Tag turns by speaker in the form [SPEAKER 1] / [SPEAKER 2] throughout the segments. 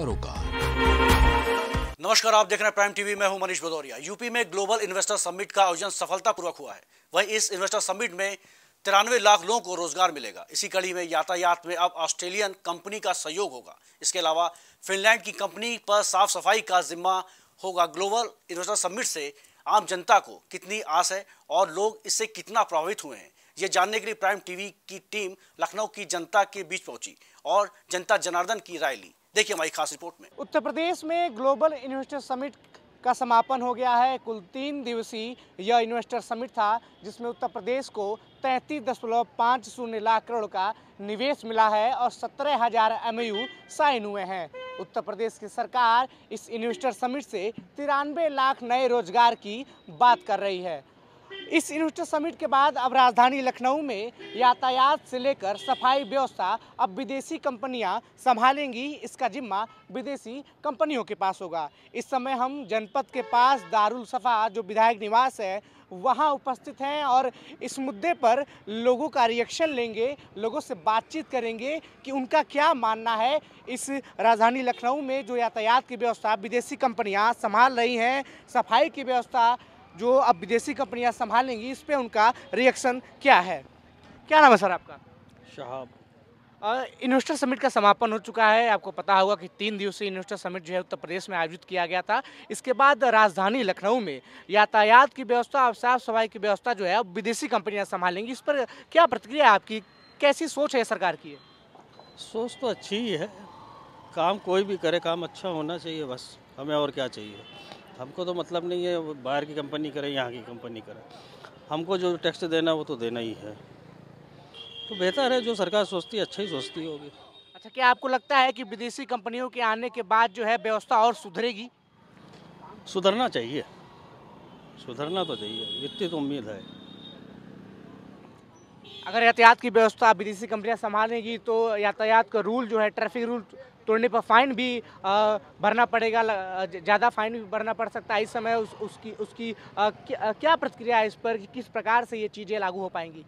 [SPEAKER 1] सरोकार
[SPEAKER 2] नमस्कार आप देख रहे हैं प्राइम टीवी में हूं मनीष भदौरिया यूपी में ग्लोबल इन्वेस्टर समिट का आयोजन सफलतापूर्वक हुआ है वहीं इस इन्वेस्टर समिट में तिरानवे लाख लोगों को रोजगार मिलेगा इसी कड़ी में यातायात में अब ऑस्ट्रेलियन कंपनी का सहयोग होगा इसके अलावा फिनलैंड की कंपनी पर साफ सफाई का जिम्मा होगा ग्लोबल इन्वेस्टर समिट से आम जनता को कितनी आस है और लोग इससे कितना प्रभावित हुए हैं ये जानने के लिए प्राइम टीवी की टीम लखनऊ की जनता के बीच पहुंची और जनता जनार्दन की राय ली देखिए हमारी खास रिपोर्ट में
[SPEAKER 3] उत्तर प्रदेश में ग्लोबल इन्वेस्टर समिट का समापन हो गया है कुल तीन दिवसीय यह इन्वेस्टर समिट था जिसमें उत्तर प्रदेश को तैंतीस दशमलव पाँच शून्य लाख करोड़ का निवेश मिला है और सत्रह हजार एम साइन हुए हैं उत्तर प्रदेश की सरकार इस इन्वेस्टर समिट से तिरानवे लाख नए रोजगार की बात कर रही है इस इन्वेस्टर समिट के बाद अब राजधानी लखनऊ में यातायात से लेकर सफाई व्यवस्था अब विदेशी कंपनियां संभालेंगी इसका जिम्मा विदेशी कंपनियों के पास होगा इस समय हम जनपद के पास दारुल सफ़ा जो विधायक निवास है वहाँ उपस्थित हैं और इस मुद्दे पर लोगों का रिएक्शन लेंगे लोगों से बातचीत करेंगे कि उनका क्या मानना है इस राजधानी लखनऊ में जो यातायात की व्यवस्था विदेशी कंपनियाँ संभाल रही हैं सफाई की व्यवस्था जो अब विदेशी कंपनियां संभालेंगी इस पर उनका रिएक्शन क्या है क्या नाम है सर आपका शहाब इन्वेस्टर समिट का समापन हो चुका है आपको पता होगा कि तीन दिवसीय इन्वेस्टर समिट जो है उत्तर प्रदेश में आयोजित किया गया था इसके बाद राजधानी लखनऊ में यातायात की व्यवस्था और साफ सफाई की व्यवस्था जो है अब विदेशी कंपनियाँ संभालेंगी इस पर क्या प्रतिक्रिया आपकी कैसी सोच है सरकार की
[SPEAKER 1] सोच तो अच्छी ही है काम कोई भी करे काम अच्छा होना चाहिए बस हमें और क्या चाहिए हमको तो मतलब नहीं है बाहर की कंपनी करे यहाँ की कंपनी करे हमको जो टैक्स देना वो तो देना ही है तो बेहतर है जो सरकार सोचती है अच्छा ही सोचती होगी
[SPEAKER 3] अच्छा क्या आपको लगता है कि विदेशी कंपनियों के आने के बाद जो है व्यवस्था और सुधरेगी
[SPEAKER 1] सुधरना चाहिए सुधरना तो चाहिए इतनी तो उम्मीद है
[SPEAKER 3] अगर यातायात की व्यवस्था विदेशी कंपनियां संभालेंगी तो यातायात का रूल जो है ट्रैफिक रूल तोड़ने पर फाइन भी भरना पड़ेगा ज़्यादा फाइन भी भरना पड़ सकता है इस समय उस, उसकी उसकी क्या प्रतिक्रिया है इस पर कि किस प्रकार से ये चीज़ें लागू हो पाएंगी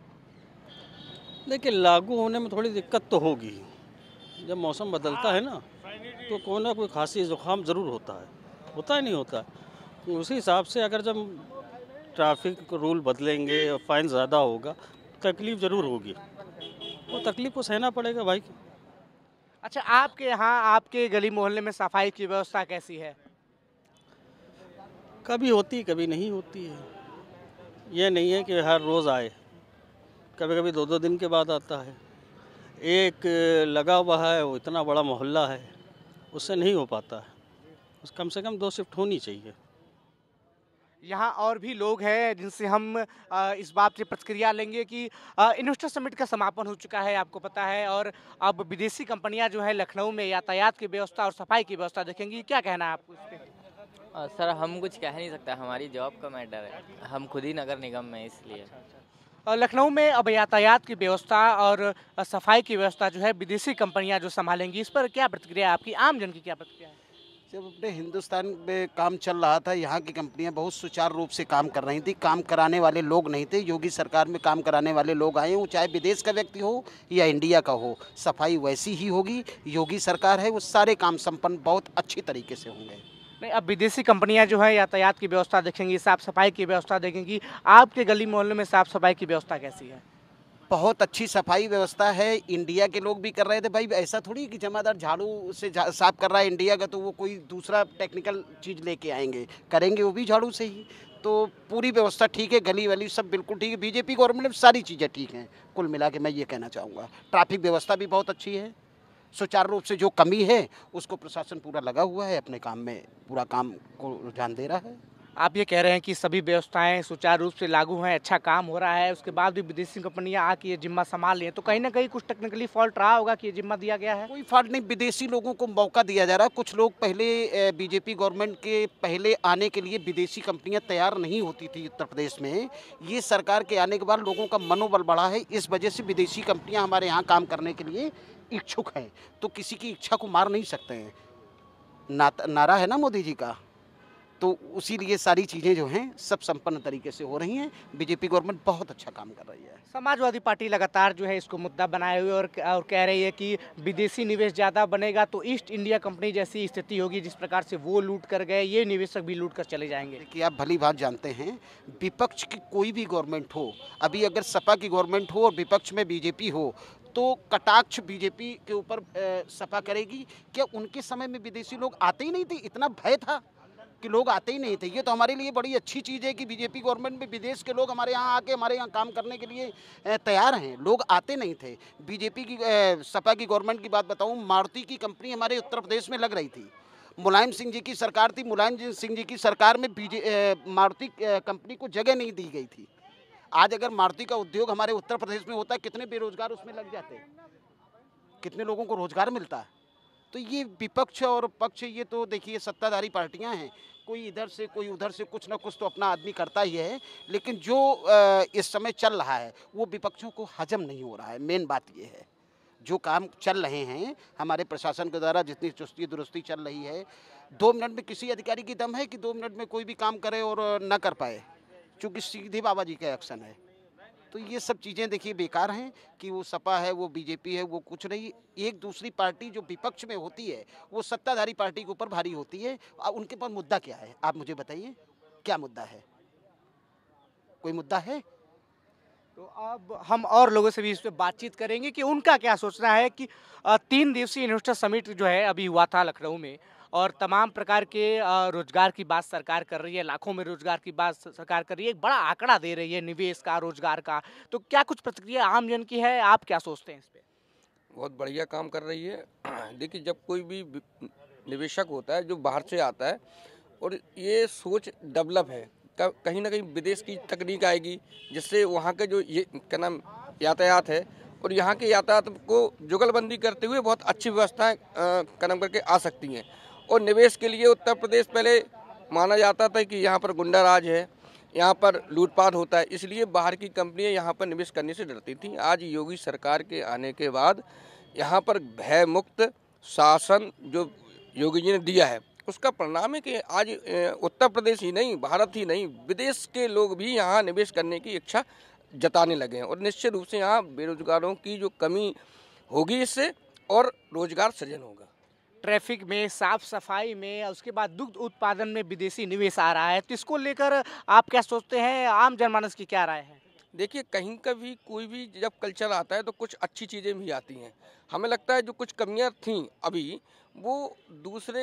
[SPEAKER 1] देखिए लागू होने में थोड़ी दिक्कत तो होगी जब मौसम बदलता है ना तो कोई ना कोई खांसी ज़ुकाम ज़रूर होता है होता ही नहीं होता उसी हिसाब से अगर जब ट्रैफिक रूल बदलेंगे फाइन ज़्यादा होगा तकलीफ़ ज़रूर होगी वो तो तकलीफ़ को सहना पड़ेगा भाई
[SPEAKER 3] अच्छा आपके यहाँ आपके गली मोहल्ले में सफाई की व्यवस्था कैसी है
[SPEAKER 1] कभी होती है कभी नहीं होती है यह नहीं है कि हर रोज़ आए कभी कभी दो दो दिन के बाद आता है एक लगा हुआ है वो इतना बड़ा मोहल्ला है उससे नहीं हो पाता है कम से कम दो शिफ्ट होनी चाहिए
[SPEAKER 3] यहाँ और भी लोग हैं जिनसे हम इस बात की प्रतिक्रिया लेंगे कि इन्वेस्टर समिट का समापन हो चुका है आपको पता है और अब विदेशी कंपनियां जो है लखनऊ में यातायात की व्यवस्था और सफाई की व्यवस्था देखेंगी क्या कहना है आपको इस पर सर हम कुछ कह नहीं सकते हमारी जॉब का मैटर है हम खुद ही नगर निगम में इसलिए अच्छा, अच्छा। लखनऊ में अब यातायात की व्यवस्था और सफाई की व्यवस्था जो है विदेशी कंपनियाँ जो संभालेंगी इस पर क्या प्रतिक्रिया आपकी आम जन की क्या प्रतिक्रिया है
[SPEAKER 4] जब अपने हिंदुस्तान में काम चल रहा था यहाँ की कंपनियाँ बहुत सुचारू रूप से काम कर रही थी काम कराने वाले लोग नहीं थे योगी सरकार में काम कराने वाले लोग आए हों चाहे विदेश का व्यक्ति हो या इंडिया का हो सफाई वैसी ही होगी योगी सरकार है वो सारे काम संपन्न बहुत अच्छी तरीके से होंगे
[SPEAKER 3] नहीं अब विदेशी कंपनियां जो है यातायात की व्यवस्था देखेंगी साफ़ सफाई की
[SPEAKER 4] व्यवस्था देखेंगी आपके गली मोहल्ले में साफ़ सफाई की व्यवस्था कैसी है बहुत अच्छी सफाई व्यवस्था है इंडिया के लोग भी कर रहे थे भाई ऐसा थोड़ी कि जमादार झाड़ू से जा, साफ कर रहा है इंडिया का तो वो कोई दूसरा टेक्निकल चीज़ लेके आएंगे करेंगे वो भी झाड़ू से ही तो पूरी व्यवस्था ठीक है गली वली सब बिल्कुल ठीक है बीजेपी गवर्नमेंट में मतलब सारी चीज़ें ठीक हैं कुल मिला के मैं ये कहना चाहूँगा ट्रैफिक व्यवस्था भी बहुत अच्छी है सुचारू रूप से जो कमी है उसको प्रशासन पूरा लगा हुआ है अपने काम में पूरा काम को रुझान दे रहा है
[SPEAKER 3] आप ये कह रहे हैं कि सभी व्यवस्थाएं सुचारू रूप से लागू हैं अच्छा काम हो रहा है उसके बाद भी विदेशी कंपनियां आके ये जिम्मा संभाल लें तो
[SPEAKER 4] कहीं ना कहीं कुछ टेक्निकली फॉल्ट रहा होगा कि ये जिम्मा दिया गया है कोई फॉल्ट नहीं विदेशी लोगों को मौका दिया जा रहा है कुछ लोग पहले बीजेपी गवर्नमेंट के पहले आने के लिए विदेशी कंपनियाँ तैयार नहीं होती थी उत्तर प्रदेश में ये सरकार के आने के बाद लोगों का मनोबल बढ़ा है इस वजह से विदेशी कंपनियाँ हमारे यहाँ काम करने के लिए इच्छुक हैं तो किसी की इच्छा को मार नहीं सकते हैं नारा है ना मोदी जी का तो उसी लिए सारी चीज़ें जो हैं सब संपन्न तरीके से हो रही हैं बीजेपी गवर्नमेंट बहुत अच्छा काम कर रही है
[SPEAKER 3] समाजवादी पार्टी लगातार जो है इसको मुद्दा बनाए हुए और और कह रही है कि विदेशी निवेश ज़्यादा बनेगा तो ईस्ट इंडिया कंपनी जैसी स्थिति होगी जिस प्रकार से वो लूट कर गए ये निवेशक भी लूट कर चले जाएंगे
[SPEAKER 4] कि आप भली बात जानते हैं विपक्ष की कोई भी गवर्नमेंट हो अभी अगर सपा की गवर्नमेंट हो और विपक्ष में बीजेपी हो तो कटाक्ष बीजेपी के ऊपर सपा करेगी क्या उनके समय में विदेशी लोग आते ही नहीं थे इतना भय था के लोग आते ही नहीं थे ये तो हमारे लिए बड़ी अच्छी चीज़ है कि बीजेपी गवर्नमेंट में विदेश के लोग हमारे यहाँ आके हमारे यहाँ काम करने के लिए तैयार हैं लोग आते नहीं थे बीजेपी की सपा की गवर्नमेंट की बात बताऊँ मारुति की कंपनी हमारे उत्तर प्रदेश में लग रही थी मुलायम सिंह जी की सरकार थी मुलायम सिंह जी की सरकार में बीजे मारुति कंपनी को जगह नहीं दी गई थी आज अगर मारुति का उद्योग हमारे उत्तर प्रदेश में होता कितने बेरोजगार उसमें लग जाते कितने लोगों को रोजगार मिलता है तो ये विपक्ष और पक्ष ये तो देखिए सत्ताधारी पार्टियां हैं कोई इधर से कोई उधर से कुछ ना कुछ तो अपना आदमी करता ही है लेकिन जो इस समय चल रहा है वो विपक्षों को हजम नहीं हो रहा है मेन बात ये है जो काम चल रहे हैं हमारे प्रशासन के द्वारा जितनी चुस्ती दुरुस्ती चल रही है दो मिनट में किसी अधिकारी की दम है कि दो मिनट में कोई भी काम करे और ना कर पाए चूँकि सीधे बाबा जी का एक्शन है तो ये सब चीज़ें देखिए बेकार हैं कि वो सपा है वो बीजेपी है वो कुछ नहीं एक दूसरी पार्टी जो विपक्ष में होती है वो सत्ताधारी पार्टी के ऊपर भारी होती है और उनके पर मुद्दा क्या है आप मुझे बताइए क्या मुद्दा है कोई मुद्दा है
[SPEAKER 3] तो अब हम और लोगों
[SPEAKER 4] से भी इस पर बातचीत
[SPEAKER 3] करेंगे कि उनका क्या सोचना है कि तीन दिवसीय इन्वेस्टर समिट जो है अभी हुआ था लखनऊ में और तमाम प्रकार के रोजगार की बात सरकार कर रही है लाखों में रोजगार की बात सरकार कर रही है एक बड़ा आंकड़ा दे रही है निवेश का रोजगार का तो क्या कुछ प्रतिक्रिया आमजन की है आप क्या
[SPEAKER 5] सोचते हैं इस पर बहुत बढ़िया काम कर रही है देखिए जब कोई भी निवेशक होता है जो बाहर से आता है और ये सोच डेवलप है कहीं ना कहीं विदेश की तकनीक आएगी जिससे वहाँ के जो ये क्या नाम यातायात है और यहाँ के यातायात को जुगलबंदी करते हुए बहुत अच्छी व्यवस्थाएँ कदम करके आ सकती हैं और निवेश के लिए उत्तर प्रदेश पहले माना जाता था कि यहाँ पर गुंडा राज है यहाँ पर लूटपाट होता है इसलिए बाहर की कंपनियाँ यहाँ पर निवेश करने से डरती थी आज योगी सरकार के आने के बाद यहाँ पर भय मुक्त शासन जो योगी जी ने दिया है उसका परिणाम है कि आज उत्तर प्रदेश ही नहीं भारत ही नहीं विदेश के लोग भी यहाँ निवेश करने की इच्छा जताने लगे हैं और निश्चित रूप से यहाँ बेरोजगारों की जो कमी होगी इससे और रोजगार सृजन होगा ट्रैफिक में साफ
[SPEAKER 3] सफाई में उसके बाद दुग्ध उत्पादन में विदेशी निवेश आ रहा है तो इसको लेकर आप क्या सोचते हैं आम जनमानस की क्या राय है
[SPEAKER 5] देखिए कहीं का भी कोई भी जब कल्चर आता है तो कुछ अच्छी चीज़ें भी आती हैं हमें लगता है जो कुछ कमियां थीं अभी वो दूसरे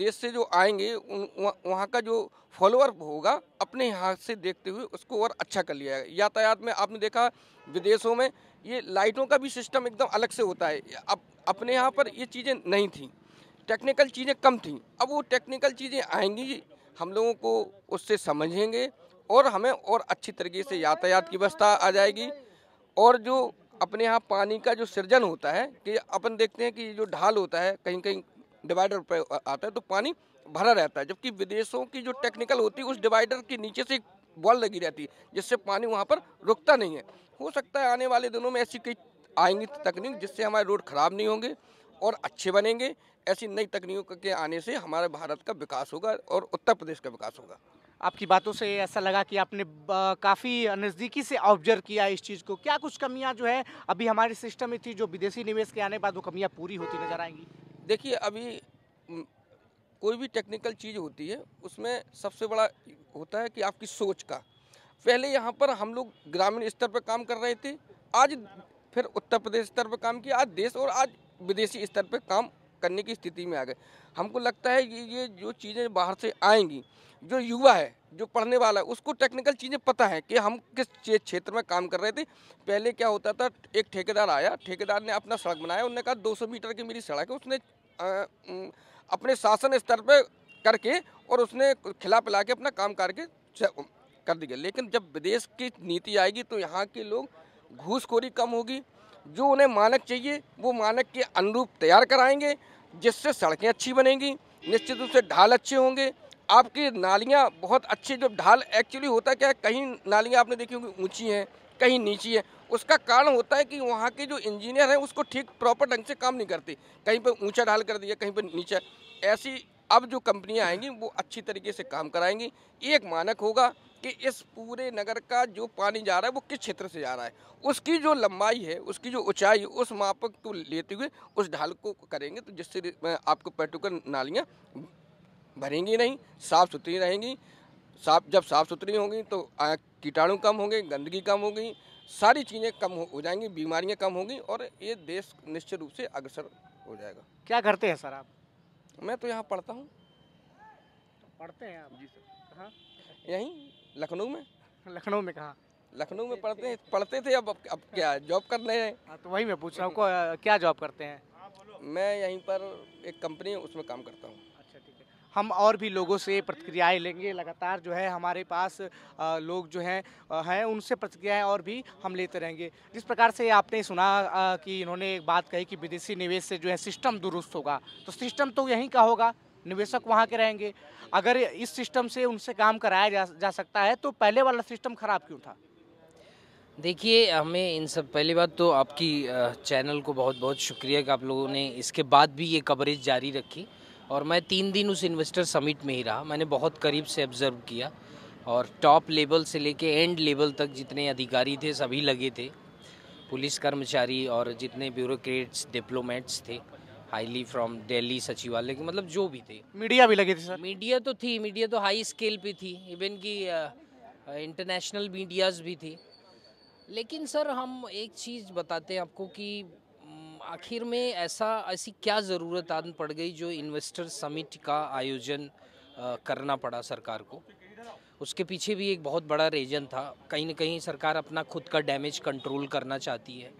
[SPEAKER 5] देश से जो आएंगे उन वहाँ का जो फॉलोअर होगा अपने हाथ से देखते हुए उसको और अच्छा कर लिया जाएगा यातायात में आपने देखा विदेशों में ये लाइटों का भी सिस्टम एकदम अलग से होता है अप, अपने यहाँ पर ये चीज़ें नहीं थीं टेक्निकल चीज़ें कम थी अब वो टेक्निकल चीज़ें आएंगी हम लोगों को उससे समझेंगे और हमें और अच्छी तरीके से यातायात की व्यवस्था आ जाएगी और जो अपने यहाँ पानी का जो सृजन होता है कि अपन देखते हैं कि जो ढाल होता है कहीं कहीं डिवाइडर पर आता है तो पानी भरा रहता है जबकि विदेशों की जो टेक्निकल होती है उस डिवाइडर के नीचे से बॉल लगी रहती है जिससे पानी वहाँ पर रुकता नहीं है हो सकता है आने वाले दिनों में ऐसी कई आएंगी तकनीक जिससे हमारे रोड ख़राब नहीं होंगे और अच्छे बनेंगे ऐसी नई तकनीकों के आने से हमारे भारत का विकास होगा और उत्तर प्रदेश का विकास होगा
[SPEAKER 3] आपकी बातों से ऐसा लगा कि आपने काफ़ी नज़दीकी से ऑब्जर्व किया इस चीज़ को क्या कुछ कमियां जो है अभी हमारे
[SPEAKER 5] सिस्टम में थी जो विदेशी निवेश के आने बाद वो कमियां पूरी होती नज़र आएंगी देखिए अभी कोई भी टेक्निकल चीज़ होती है उसमें सबसे बड़ा होता है कि आपकी सोच का पहले यहाँ पर हम लोग ग्रामीण स्तर पर काम कर रहे थे आज फिर उत्तर प्रदेश स्तर पर काम किया आज देश और आज विदेशी स्तर पर काम करने की स्थिति में आ गए हमको लगता है ये ये जो चीज़ें बाहर से आएंगी जो युवा है जो पढ़ने वाला है उसको टेक्निकल चीज़ें पता है कि हम किस क्षेत्र में काम कर रहे थे पहले क्या होता था एक ठेकेदार आया ठेकेदार ने अपना सड़क बनाया उन्होंने कहा 200 मीटर की मेरी सड़क है उसने आ, अपने शासन स्तर पर करके और उसने खिला पिला के अपना काम करके कर दिया लेकिन जब विदेश की नीति आएगी तो यहाँ के लोग घूसखोरी कम होगी जो उन्हें मानक चाहिए वो मानक के अनुरूप तैयार कराएंगे जिससे सड़कें अच्छी बनेंगी निश्चित रूप से ढाल अच्छे होंगे आपकी नालियाँ बहुत अच्छी जो ढाल एक्चुअली होता क्या है कहीं नालियाँ आपने देखी होंगी ऊँची हैं कहीं नीची है उसका कारण होता है कि वहाँ के जो इंजीनियर हैं उसको ठीक प्रॉपर ढंग से काम नहीं करते कहीं पर ऊँचा ढाल कर दिया कहीं पर नीचा ऐसी अब जो कंपनियाँ आएंगी वो अच्छी तरीके से काम कराएंगी एक मानक होगा कि इस पूरे नगर का जो पानी जा रहा है वो किस क्षेत्र से जा रहा है उसकी जो लंबाई है उसकी जो ऊंचाई उस मापक को लेते हुए उस ढाल को करेंगे तो जिससे आपको पर्टिकुलर नालियाँ भरेंगी नहीं साफ़ सुथरी रहेंगी साफ जब साफ़ सुथरी होंगी तो कीटाणु कम होंगे गंदगी कम होगी सारी चीज़ें कम हो जाएंगी बीमारियां कम होंगी और ये देश निश्चित रूप से अग्रसर हो जाएगा क्या करते हैं सर आप मैं तो यहाँ पढ़ता हूँ पढ़ते हैं आप जी सर हाँ यहीं लखनऊ में लखनऊ में कहा लखनऊ में पढ़ते पढ़ते थे अब अब क्या जॉब कर रहे हैं हाँ, तो वही मैं पूछ रहा
[SPEAKER 3] हूँ क्या जॉब करते हैं
[SPEAKER 5] मैं यहीं पर एक कंपनी उसमें काम करता हूँ अच्छा ठीक
[SPEAKER 3] है हम और भी लोगों से प्रतिक्रियाएं लेंगे लगातार जो है हमारे पास लोग जो हैं हैं उनसे प्रतिक्रियाएं और भी हम लेते रहेंगे जिस प्रकार से आपने सुना कि इन्होंने एक बात कही कि विदेशी निवेश से जो है सिस्टम दुरुस्त होगा तो सिस्टम तो यहीं का होगा निवेशक वहाँ के रहेंगे अगर इस सिस्टम से उनसे काम कराया जा, जा सकता है तो पहले वाला सिस्टम खराब क्यों था
[SPEAKER 6] देखिए हमें इन सब पहली बात तो आपकी चैनल को बहुत बहुत शुक्रिया कि आप लोगों ने इसके बाद भी ये कवरेज जारी रखी और मैं तीन दिन उस इन्वेस्टर समिट में ही रहा मैंने बहुत करीब से ऑब्ज़र्व किया और टॉप लेवल से लेके एंड लेवल तक जितने अधिकारी थे सभी लगे थे पुलिस कर्मचारी और जितने ब्यूरोक्रेट्स डिप्लोमेट्स थे हाईली फ्रॉम दिल्ली सचिवालय की मतलब जो भी थे मीडिया भी लगी थी सर मीडिया तो थी मीडिया तो हाई स्केल पे थी इवन की इंटरनेशनल मीडियाज़ भी थी लेकिन सर हम एक चीज़ बताते हैं आपको कि आखिर में ऐसा ऐसी क्या ज़रूरत आदम पड़ गई जो इन्वेस्टर समिट का आयोजन करना पड़ा सरकार को उसके पीछे भी एक बहुत बड़ा रीजन था कहीं ना कहीं सरकार अपना खुद का डैमेज कंट्रोल करना चाहती है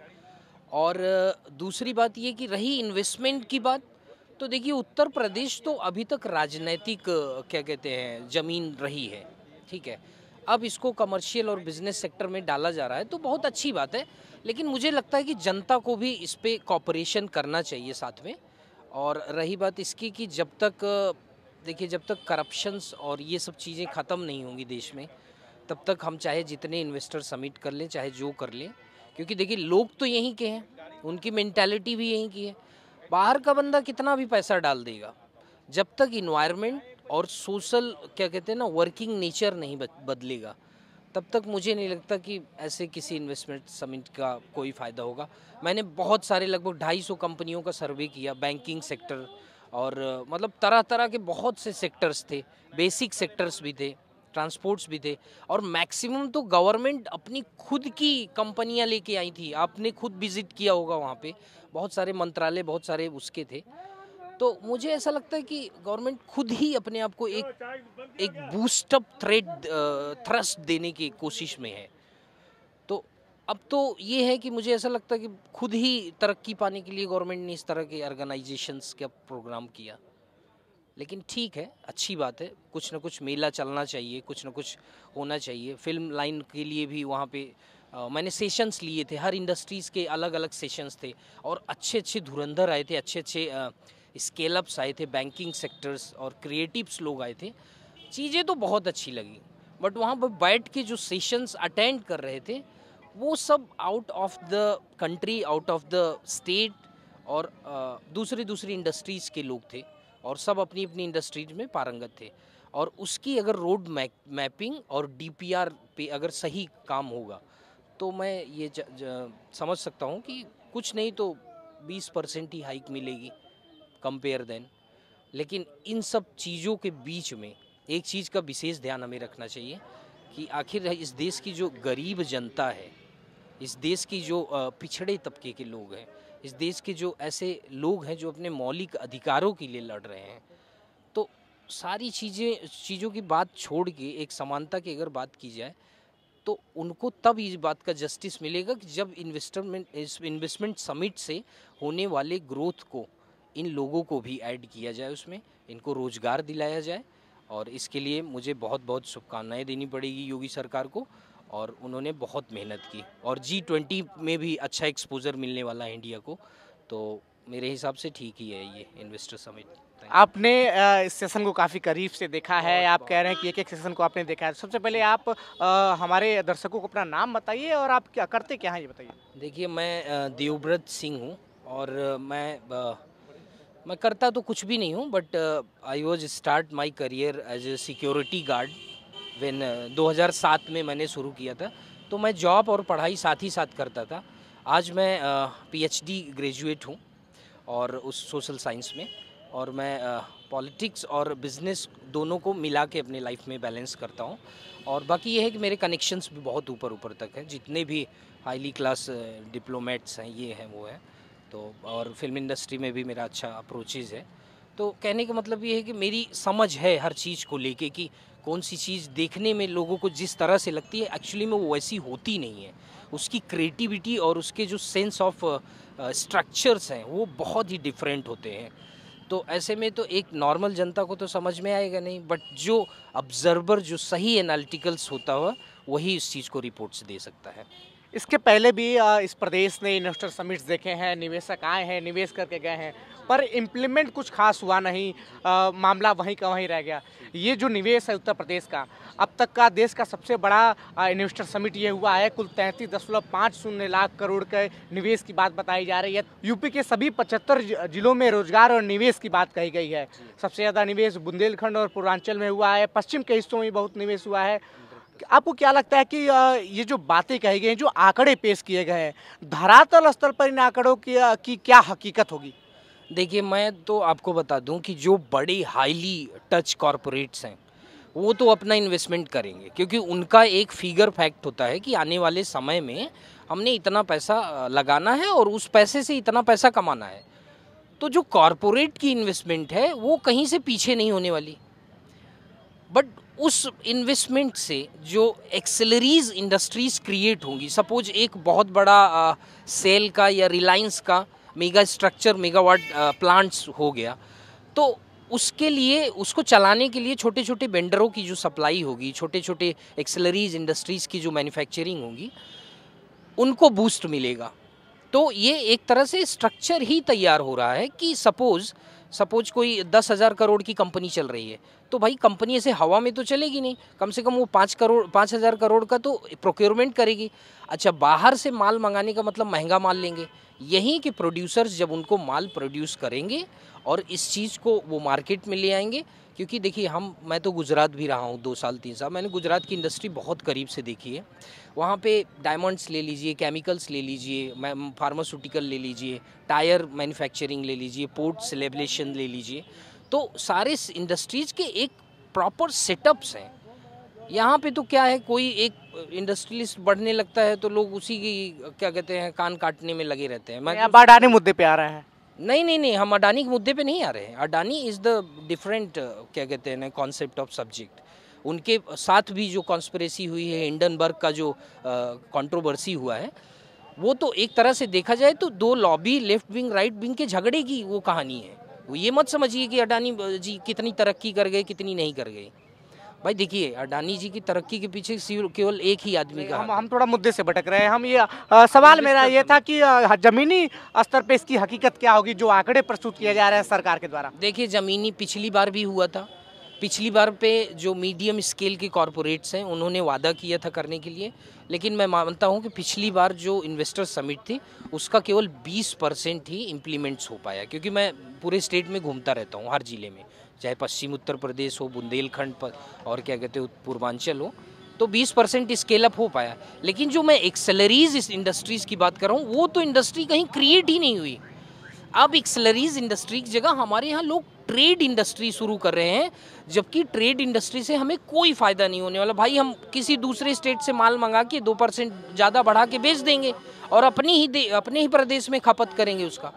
[SPEAKER 6] और दूसरी बात ये कि रही इन्वेस्टमेंट की बात तो देखिए उत्तर प्रदेश तो अभी तक राजनैतिक क्या कहते हैं ज़मीन रही है ठीक है अब इसको कमर्शियल और बिजनेस सेक्टर में डाला जा रहा है तो बहुत अच्छी बात है लेकिन मुझे लगता है कि जनता को भी इस पर कॉपरेशन करना चाहिए साथ में और रही बात इसकी कि जब तक देखिए जब तक करप्शंस और ये सब चीज़ें ख़त्म नहीं होंगी देश में तब तक हम चाहे जितने इन्वेस्टर समिट कर लें चाहे जो कर लें क्योंकि देखिए लोग तो यहीं के हैं उनकी मैंटेलिटी भी यहीं की है बाहर का बंदा कितना भी पैसा डाल देगा जब तक इन्वायरमेंट और सोशल क्या कहते हैं ना वर्किंग नेचर नहीं बदलेगा तब तक मुझे नहीं लगता कि ऐसे किसी इन्वेस्टमेंट समिट का कोई फ़ायदा होगा मैंने बहुत सारे लगभग ढाई सौ कंपनियों का सर्वे किया बैंकिंग सेक्टर और मतलब तरह तरह के बहुत से सेक्टर्स थे बेसिक सेक्टर्स भी थे ट्रांसपोर्ट्स भी थे और मैक्सिमम तो गवर्नमेंट अपनी खुद की कंपनियां लेके आई थी आपने खुद विजिट किया होगा वहाँ पे बहुत सारे मंत्रालय बहुत सारे उसके थे तो मुझे ऐसा लगता है कि गवर्नमेंट खुद ही अपने आप को एक एक बूस्टअप थ्रेड थ्रस्ट देने की कोशिश में है तो अब तो ये है कि मुझे ऐसा लगता है कि खुद ही तरक्की पाने के लिए गवर्नमेंट ने इस तरह के ऑर्गेनाइजेशंस का प्रोग्राम किया लेकिन ठीक है अच्छी बात है कुछ ना कुछ मेला चलना चाहिए कुछ ना कुछ होना चाहिए फिल्म लाइन के लिए भी वहाँ पे आ, मैंने सेशंस लिए थे हर इंडस्ट्रीज़ के अलग अलग सेशंस थे और अच्छे अच्छे धुरंधर आए थे अच्छे अच्छे स्केलअप्स आए थे बैंकिंग सेक्टर्स और क्रिएटिव्स लोग आए थे चीज़ें तो बहुत अच्छी लगी बट वहाँ पर बैठ के जो सेशंस अटेंड कर रहे थे वो सब out of the country out of the state और दूसरी दूसरी इंडस्ट्रीज़ के लोग थे और सब अपनी अपनी इंडस्ट्रीज में पारंगत थे और उसकी अगर रोड मैपिंग और डीपीआर पे अगर सही काम होगा तो मैं ये ज, ज, समझ सकता हूँ कि कुछ नहीं तो 20 परसेंट ही हाइक मिलेगी कंपेयर देन लेकिन इन सब चीज़ों के बीच में एक चीज़ का विशेष ध्यान हमें रखना चाहिए कि आखिर इस देश की जो गरीब जनता है इस देश की जो पिछड़े तबके के लोग हैं इस देश के जो ऐसे लोग हैं जो अपने मौलिक अधिकारों के लिए लड़ रहे हैं तो सारी चीज़ें चीज़ों की बात छोड़ के एक समानता की अगर बात की जाए तो उनको तब इस बात का जस्टिस मिलेगा कि जब इन्वेस्टमेंट इस इन्वेस्टमेंट समिट से होने वाले ग्रोथ को इन लोगों को भी ऐड किया जाए उसमें इनको रोज़गार दिलाया जाए और इसके लिए मुझे बहुत बहुत शुभकामनाएं देनी पड़ेगी योगी सरकार को और उन्होंने बहुत मेहनत की और जी ट्वेंटी में भी अच्छा एक्सपोजर मिलने वाला है इंडिया को तो मेरे हिसाब से ठीक ही है ये इन्वेस्टर समिट
[SPEAKER 3] आपने इस सेशन को काफ़ी करीब से देखा है आप कह रहे हैं कि एक एक सेशन को आपने देखा है सबसे पहले आप हमारे दर्शकों को अपना नाम बताइए और आप क्या करते क्या हैं ये बताइए
[SPEAKER 6] देखिए मैं देवव्रत सिंह हूँ और मैं मैं करता तो कुछ भी नहीं हूँ but I was start my career as a security guard when 2007 uh, में मैंने शुरू किया था तो मैं जॉब और पढ़ाई साथ ही साथ करता था आज मैं पीएचडी uh, ग्रेजुएट हूँ और उस सोशल साइंस में और मैं पॉलिटिक्स uh, और बिज़नेस दोनों को मिला के अपने लाइफ में बैलेंस करता हूँ और बाकी ये है कि मेरे कनेक्शंस भी बहुत ऊपर ऊपर तक हैं जितने भी हाईली क्लास डिप्लोमेट्स हैं ये हैं वो हैं तो और फिल्म इंडस्ट्री में भी मेरा अच्छा अप्रोचेज़ है तो कहने का मतलब ये है कि मेरी समझ है हर चीज़ को लेके कि कौन सी चीज़ देखने में लोगों को जिस तरह से लगती है एक्चुअली में वो वैसी होती नहीं है उसकी क्रिएटिविटी और उसके जो सेंस ऑफ स्ट्रक्चर्स हैं वो बहुत ही डिफरेंट होते हैं तो ऐसे में तो एक नॉर्मल जनता को तो समझ में आएगा नहीं बट जो ऑब्जर्वर जो सही एनालिटिकल्स होता हुआ वही इस चीज़ को रिपोर्ट्स दे सकता है इसके पहले भी इस प्रदेश ने इन्वेस्टर समिट्स देखे
[SPEAKER 3] हैं निवेशक आए हैं निवेश करके गए हैं पर इम्प्लीमेंट कुछ खास हुआ नहीं आ, मामला वहीं का वहीं रह गया ये जो निवेश है उत्तर प्रदेश का अब तक का देश का सबसे बड़ा इन्वेस्टर समिट ये हुआ है कुल तैंतीस दशमलव पाँच शून्य लाख करोड़ के निवेश की बात बताई जा रही है यूपी के सभी पचहत्तर जिलों में रोजगार और निवेश की बात कही गई है सबसे ज़्यादा निवेश बुंदेलखंड और पूर्वांचल में हुआ है पश्चिम के हिस्सों में बहुत निवेश हुआ है आपको क्या लगता है कि ये जो बातें कही गई हैं जो आंकड़े पेश किए गए हैं धरातल स्तर पर इन आंकड़ों
[SPEAKER 6] की, की क्या हकीकत होगी देखिए मैं तो आपको बता दूं कि जो बड़ी हाईली टच कॉरपोरेट्स हैं वो तो अपना इन्वेस्टमेंट करेंगे क्योंकि उनका एक फिगर फैक्ट होता है कि आने वाले समय में हमने इतना पैसा लगाना है और उस पैसे से इतना पैसा कमाना है तो जो कॉरपोरेट की इन्वेस्टमेंट है वो कहीं से पीछे नहीं होने वाली बट उस इन्वेस्टमेंट से जो एक्सेलरीज इंडस्ट्रीज क्रिएट होंगी सपोज एक बहुत बड़ा सेल का या रिलायंस का मेगा स्ट्रक्चर मेगावाट प्लांट्स हो गया तो उसके लिए उसको चलाने के लिए छोटे छोटे बेंडरों की जो सप्लाई होगी छोटे छोटे एक्सेलरीज इंडस्ट्रीज़ की जो मैन्युफैक्चरिंग होगी उनको बूस्ट मिलेगा तो ये एक तरह से स्ट्रक्चर ही तैयार हो रहा है कि सपोज़ सपोज कोई दस हज़ार करोड़ की कंपनी चल रही है तो भाई कंपनी ऐसे हवा में तो चलेगी नहीं कम से कम वो पाँच करोड़ पाँच हज़ार करोड़ का तो प्रोक्योरमेंट करेगी अच्छा बाहर से माल मंगाने का मतलब महंगा माल लेंगे यहीं के प्रोड्यूसर्स जब उनको माल प्रोड्यूस करेंगे और इस चीज़ को वो मार्केट में ले आएंगे क्योंकि देखिए हम मैं तो गुजरात भी रहा हूँ दो साल तीन साल मैंने गुजरात की इंडस्ट्री बहुत करीब से देखी है वहाँ पे डायमंड्स ले लीजिए केमिकल्स ले लीजिए फार्मास्यूटिकल ले लीजिए टायर मैन्युफैक्चरिंग ले लीजिए पोर्ट्स सेलेब्रेशन ले लीजिए तो सारे इंडस्ट्रीज़ के एक प्रॉपर सेटअप्स हैं यहाँ पे तो क्या है कोई एक इंडस्ट्रियलिस्ट बढ़ने लगता है तो लोग उसी की क्या कहते हैं कान काटने में लगे रहते हैं मैं आप अडानी मुद्दे पे आ रहे हैं नहीं नहीं नहीं हम अडानी के मुद्दे पे नहीं आ रहे हैं अडानी इज़ द डिफरेंट क्या कहते हैं कॉन्सेप्ट ऑफ सब्जेक्ट उनके साथ भी जो कॉन्स्परेसी हुई है इंडनबर्ग का जो कॉन्ट्रोवर्सी हुआ है वो तो एक तरह से देखा जाए तो दो lobby left wing right wing के झगड़े की वो कहानी है ये मत समझिए कि अडानी जी कितनी तरक्की कर गए कितनी नहीं कर गए भाई देखिए अडानी जी की तरक्की के पीछे केवल एक ही आदमी का हम हम थोड़ा मुद्दे से भटक रहे हैं हम ये
[SPEAKER 3] आ, सवाल मेरा ये था कि ज़मीनी स्तर पे इसकी हकीकत क्या होगी जो आंकड़े प्रस्तुत किए जा रहे हैं सरकार के द्वारा
[SPEAKER 6] देखिए ज़मीनी पिछली बार भी हुआ था पिछली बार पे जो मीडियम स्केल के कॉरपोरेट्स हैं उन्होंने वादा किया था करने के लिए लेकिन मैं मानता हूं कि पिछली बार जो इन्वेस्टर समिट थी उसका केवल 20 परसेंट ही इम्प्लीमेंट्स हो पाया क्योंकि मैं पूरे स्टेट में घूमता रहता हूं हर ज़िले में चाहे पश्चिम उत्तर प्रदेश हो बुंदेलखंड पर और क्या कहते हो पूर्वांचल हो तो 20 परसेंट स्केल अप हो पाया लेकिन जो मैं एक्सेलरीज इस इंडस्ट्रीज़ की बात कर रहा हूँ वो तो इंडस्ट्री कहीं क्रिएट ही नहीं हुई अब एक्सलरीज इंडस्ट्री की जगह हमारे यहाँ लोग ट्रेड इंडस्ट्री शुरू कर रहे हैं जबकि ट्रेड इंडस्ट्री से हमें कोई फ़ायदा नहीं होने वाला भाई हम किसी दूसरे स्टेट से माल मंगा के दो परसेंट ज़्यादा बढ़ा के बेच देंगे और अपनी ही दे अपने ही प्रदेश में खपत करेंगे उसका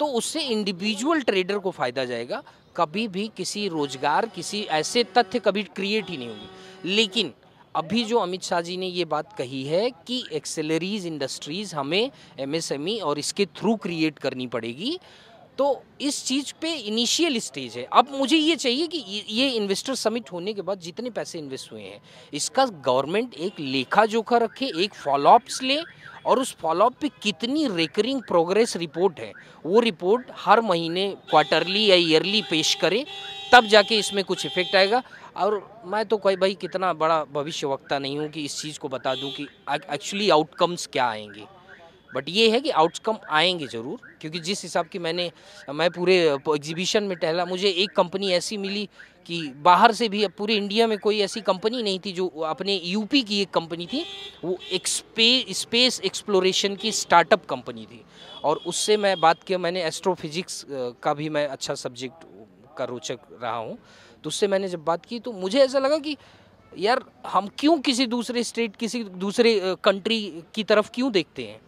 [SPEAKER 6] तो उससे इंडिविजुअल ट्रेडर को फ़ायदा जाएगा कभी भी किसी रोजगार किसी ऐसे तथ्य कभी क्रिएट ही नहीं होंगे लेकिन अभी जो अमित शाह जी ने ये बात कही है कि एक्सेलरीज इंडस्ट्रीज़ हमें एमएसएमई e और इसके थ्रू क्रिएट करनी पड़ेगी तो इस चीज़ पे इनिशियल स्टेज है अब मुझे ये चाहिए कि ये इन्वेस्टर समिट होने के बाद जितने पैसे इन्वेस्ट हुए हैं इसका गवर्नमेंट एक लेखा जोखा रखे एक फॉलोअप्स ले और उस फॉलोअप पे कितनी रेकरिंग प्रोग्रेस रिपोर्ट है वो रिपोर्ट हर महीने क्वार्टरली या ईयरली पेश करे तब जाके इसमें कुछ इफेक्ट आएगा और मैं तो कोई भाई कितना बड़ा भविष्य वक्ता नहीं हूँ कि इस चीज़ को बता दूँ कि एक्चुअली आउटकम्स क्या आएंगे बट ये है कि आउटकम आएंगे ज़रूर क्योंकि जिस हिसाब की मैंने मैं पूरे एग्जीबिशन में टहला मुझे एक कंपनी ऐसी मिली कि बाहर से भी पूरे इंडिया में कोई ऐसी कंपनी नहीं थी जो अपने यूपी की एक कंपनी थी वो एक्सपे स्पेस एक्सप्लोरेशन की स्टार्टअप कंपनी थी और उससे मैं बात किया मैंने एस्ट्रोफिजिक्स का भी मैं अच्छा सब्जेक्ट का रोचक रहा हूँ तो उससे मैंने जब बात की तो मुझे ऐसा लगा कि यार हम क्यों किसी दूसरे स्टेट किसी दूसरे कंट्री की तरफ क्यों देखते हैं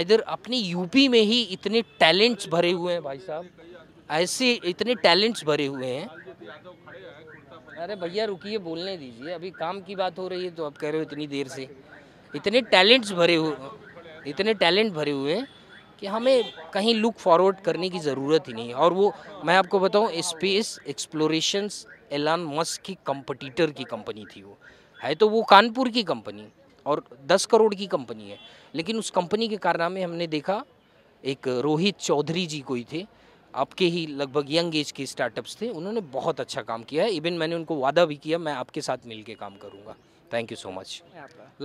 [SPEAKER 6] इधर अपने यूपी में ही इतने टैलेंट्स भरे हुए हैं भाई साहब ऐसे इतने टैलेंट्स भरे हुए हैं अरे भैया रुकिए बोलने दीजिए अभी काम की बात हो रही है तो आप कह रहे हो इतनी देर से इतने टैलेंट्स भरे हुए इतने टैलेंट भरे हुए हैं कि हमें कहीं लुक फॉरवर्ड करने की ज़रूरत ही नहीं है और वो मैं आपको बताऊँ स्पेस एक्सप्लोरेशंस एलान मस्क की कंपटीटर की कंपनी थी वो है तो वो कानपुर की कंपनी और दस करोड़ की कंपनी है लेकिन उस कंपनी के कारनामे हमने देखा एक रोहित चौधरी जी कोई थे आपके ही लगभग यंग एज के स्टार्टअप्स थे उन्होंने बहुत अच्छा काम किया है इवन मैंने उनको वादा भी किया मैं आपके साथ मिलकर काम करूँगा thank you so much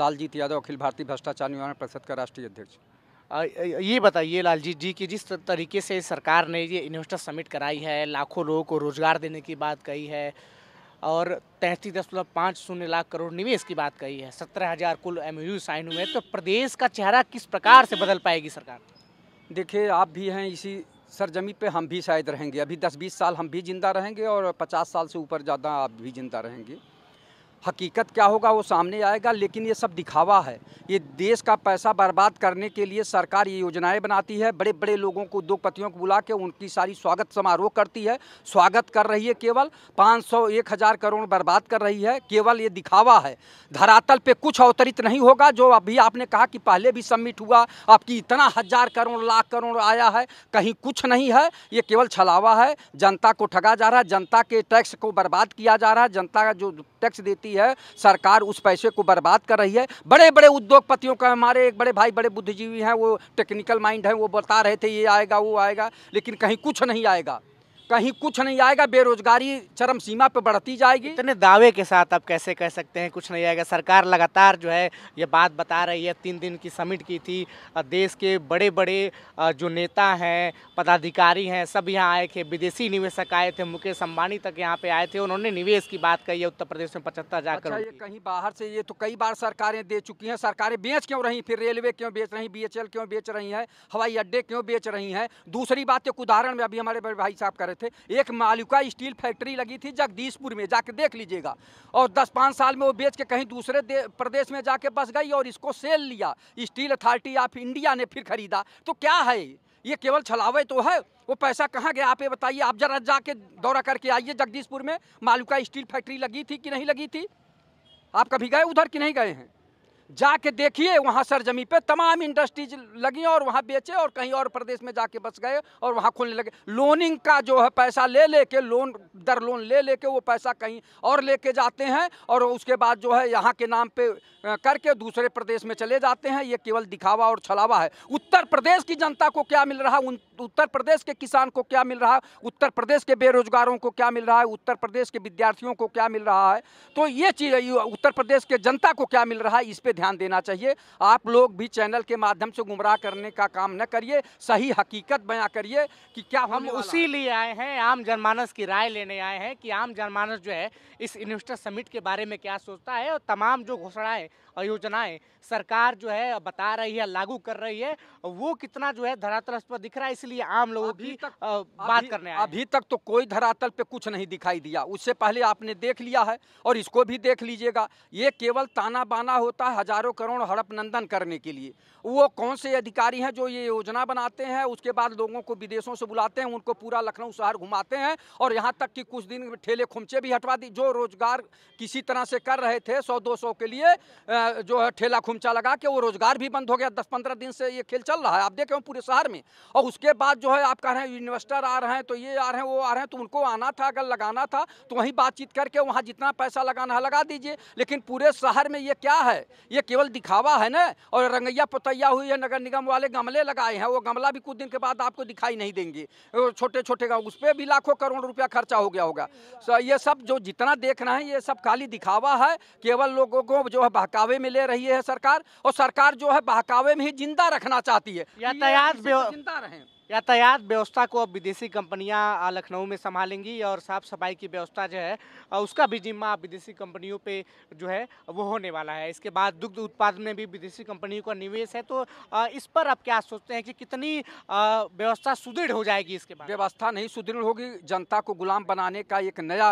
[SPEAKER 6] Laljeet Yadav Akhil Bharatiya Bhrashtachar निवारण परिषद का राष्ट्रीय अध्यक्ष ये बताइए लाल
[SPEAKER 3] जी जी कि जिस तरीके से सरकार ने ये इन्वेस्टर समिट कराई है लाखों लोगों को रोजगार देने की बात कही है और तैंतीस दशमलव पाँच शून्य लाख करोड़ निवेश की बात कही है सत्रह हज़ार कुल एम यू साइन हुए तो प्रदेश का चेहरा किस प्रकार से बदल पाएगी सरकार
[SPEAKER 7] देखिए आप भी हैं इसी सरजमी पे हम भी शायद रहेंगे अभी दस बीस साल हम भी ज़िंदा रहेंगे और पचास साल से ऊपर ज़्यादा आप भी ज़िंदा रहेंगे हकीकत क्या होगा वो सामने आएगा लेकिन ये सब दिखावा है ये देश का पैसा बर्बाद करने के लिए सरकार ये योजनाएं बनाती है बड़े बड़े लोगों को उद्योगपतियों को बुला के उनकी सारी स्वागत समारोह करती है स्वागत कर रही है केवल पाँच सौ एक हज़ार करोड़ बर्बाद कर रही है केवल ये दिखावा है धरातल पर कुछ अवतरित नहीं होगा जो अभी आपने कहा कि पहले भी सबमिट हुआ आपकी इतना हज़ार करोड़ लाख करोड़ आया है कहीं कुछ नहीं है ये केवल छलावा है जनता को ठगा जा रहा है जनता के टैक्स को बर्बाद किया जा रहा है जनता का जो टैक्स देती रही है सरकार उस पैसे को बर्बाद कर रही है बड़े बड़े उद्योगपतियों का हमारे एक बड़े भाई बड़े बुद्धिजीवी हैं वो टेक्निकल माइंड हैं वो बता रहे थे ये आएगा वो आएगा लेकिन कहीं कुछ नहीं आएगा कहीं कुछ नहीं आएगा बेरोजगारी चरम सीमा पर बढ़ती जाएगी इतने दावे के साथ आप कैसे कह सकते हैं कुछ नहीं आएगा सरकार लगातार
[SPEAKER 3] जो है ये बात बता रही है तीन दिन की समिट की थी देश के बड़े बड़े जो नेता हैं पदाधिकारी हैं सब यहाँ आए थे विदेशी निवेशक आए थे मुकेश अम्बानी तक यहाँ पे आए थे उन्होंने निवेश की बात कही है उत्तर प्रदेश में पचहत्तर हजार अच्छा करोड़
[SPEAKER 7] कहीं बाहर से ये तो कई बार सरकारें दे चुकी हैं सरकारें बेच क्यों रही फिर रेलवे क्यों बेच रही बी क्यों बेच रही है हवाई अड्डे क्यों बेच रही हैं दूसरी बात एक उदाहरण में अभी हमारे भाई साहब करें रहे थे एक मालिका स्टील फैक्ट्री लगी थी जगदीशपुर में जाके देख लीजिएगा और 10 पाँच साल में वो बेच के कहीं दूसरे प्रदेश में जाके बस गई और इसको सेल लिया स्टील अथॉरिटी ऑफ इंडिया ने फिर खरीदा तो क्या है ये केवल छलावे तो है वो पैसा कहाँ गया आप ये बताइए आप जरा जाके दौरा करके आइए जगदीशपुर में मालुका स्टील फैक्ट्री लगी थी कि नहीं लगी थी आप कभी गए उधर कि नहीं गए हैं जाके देखिए वहाँ सरजमी पे तमाम इंडस्ट्रीज लगी और वहाँ बेचे और कहीं और प्रदेश में जाके बस गए और वहाँ खोलने लगे लोनिंग का जो है पैसा ले लेके लोन दर लोन ले लेके वो पैसा कहीं और लेके जाते हैं और उसके बाद जो है यहाँ के नाम पे करके दूसरे प्रदेश में चले जाते हैं ये केवल दिखावा और छलावा है उत्तर प्रदेश की जनता को क्या मिल रहा उन उत्तर प्रदेश के किसान को क्या मिल रहा है उत्तर प्रदेश के बेरोजगारों को क्या मिल रहा है उत्तर प्रदेश के विद्यार्थियों को क्या मिल रहा है तो ये चीज़ उत्तर प्रदेश के जनता को क्या मिल रहा है इस पर ध्यान देना चाहिए आप लोग भी चैनल के माध्यम से गुमराह करने का काम न करिए सही हकीकत बयां करिए कि क्या हम उसी लिए आए हैं आम जनमानस की राय लेने आए हैं
[SPEAKER 3] कि आम जनमानस जो है इस इन्वेस्टर समिट के बारे में क्या सोचता है और तमाम जो घोषणाएं योजनाएं सरकार जो है बता रही है लागू कर रही है वो कितना जो है धरातल पर दिख रहा है इसलिए आम लोगों की तक,
[SPEAKER 7] बात करने आए अभी तक तो कोई धरातल पे कुछ नहीं दिखाई दिया उससे पहले आपने देख लिया है और इसको भी देख लीजिएगा ये केवल ताना बाना होता है हजारों करोड़ हड़प नंदन करने के लिए वो कौन से अधिकारी हैं जो ये योजना बनाते हैं उसके बाद लोगों को विदेशों से बुलाते हैं उनको पूरा लखनऊ शहर घुमाते हैं और यहाँ तक कि कुछ दिन ठेले खुमचे भी हटवा दी जो रोजगार किसी तरह से कर रहे थे सौ दो सौ के लिए जो है ठेला खुमचा लगा के वो रोजगार भी बंद हो गया दस पंद्रह दिन से ये खेल चल रहा है आप देख रहे हो पूरे शहर में और उसके बाद जो है आप कह रहे हैं इन्वेस्टर आ रहे हैं तो ये आ रहे हैं वो आ रहे हैं तो उनको आना था अगर लगाना था तो वहीं बातचीत करके वहाँ जितना पैसा लगाना है लगा दीजिए लेकिन पूरे शहर में ये क्या है ये केवल दिखावा है न और रंगैया पोतैया हुई है नगर निगम वाले गमले लगाए हैं वो गमला भी कुछ दिन के बाद आपको दिखाई नहीं देंगे छोटे छोटे गाँव उस पर भी लाखों करोड़ रुपया खर्चा हो गया होगा ये सब जो जितना देख रहे हैं ये सब खाली दिखावा है केवल लोगों को जो है बहकावे बहकावे में ले रही है सरकार और सरकार जो है बहकावे में ही जिंदा रखना चाहती है यातायात तो जिंदा रहे
[SPEAKER 3] यातायात व्यवस्था को अब विदेशी कंपनियां लखनऊ में संभालेंगी और साफ़ सफाई की व्यवस्था जो है उसका भी जिम्मा विदेशी कंपनियों पे जो है वो होने वाला है इसके बाद दुग्ध उत्पादन में भी विदेशी कंपनियों का निवेश है तो इस पर आप क्या सोचते हैं कि कितनी
[SPEAKER 7] व्यवस्था सुदृढ़ हो जाएगी इसके बाद व्यवस्था नहीं सुदृढ़ होगी जनता को गुलाम बनाने का एक नया